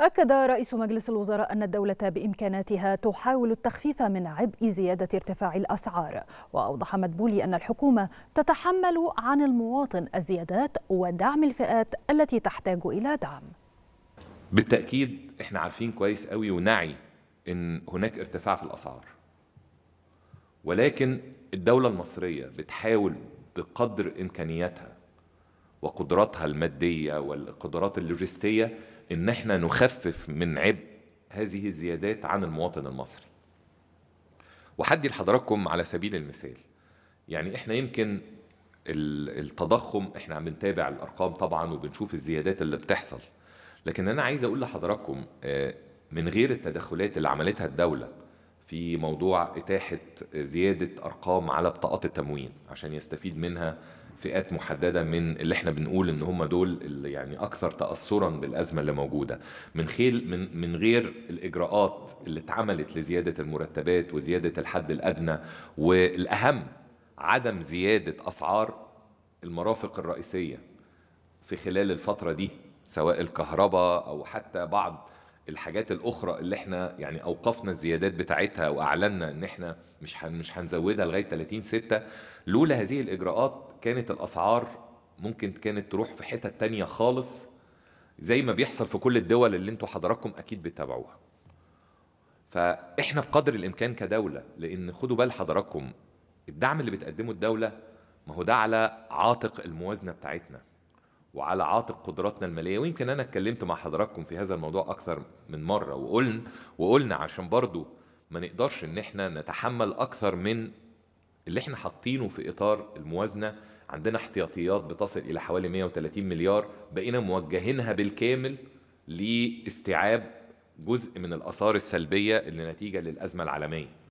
أكد رئيس مجلس الوزراء أن الدولة بإمكاناتها تحاول التخفيف من عبء زيادة ارتفاع الأسعار وأوضح مدبولي أن الحكومة تتحمل عن المواطن الزيادات ودعم الفئات التي تحتاج إلى دعم بالتأكيد احنا عارفين كويس قوي ونعي ان هناك ارتفاع في الأسعار ولكن الدولة المصرية بتحاول بقدر إمكانياتها وقدراتها المادية والقدرات اللوجستية ان احنا نخفف من عبء هذه الزيادات عن المواطن المصري وحدي لحضراتكم على سبيل المثال يعني احنا يمكن التضخم احنا عم بنتابع الارقام طبعا وبنشوف الزيادات اللي بتحصل لكن انا عايز اقول لحضراتكم آه، من غير التدخلات اللي عملتها الدوله في موضوع اتاحه زياده ارقام على بطاقات التموين عشان يستفيد منها فئات محدده من اللي احنا بنقول ان هم دول اللي يعني اكثر تاثرا بالازمه اللي موجوده من خيل من من غير الاجراءات اللي اتعملت لزياده المرتبات وزياده الحد الادنى والاهم عدم زياده اسعار المرافق الرئيسيه في خلال الفتره دي سواء الكهرباء او حتى بعض الحاجات الاخرى اللي احنا يعني اوقفنا الزيادات بتاعتها واعلنا ان احنا مش مش هنزودها لغايه 30 6 لولا هذه الاجراءات كانت الاسعار ممكن كانت تروح في حتة تانية خالص زي ما بيحصل في كل الدول اللي انتوا حضراتكم اكيد بتتابعوها فاحنا بقدر الامكان كدوله لان خدوا بال حضراتكم الدعم اللي بتقدمه الدوله ما هو ده على عاتق الموازنه بتاعتنا وعلى عاتق قدراتنا الماليه ويمكن انا اتكلمت مع حضراتكم في هذا الموضوع اكثر من مره وقلنا وقلنا عشان برضو ما نقدرش ان احنا نتحمل اكثر من اللي احنا حاطينه في اطار الموازنه عندنا احتياطيات بتصل الى حوالي 130 مليار بقينا موجهينها بالكامل لاستيعاب جزء من الاثار السلبيه اللي نتيجه للازمه العالميه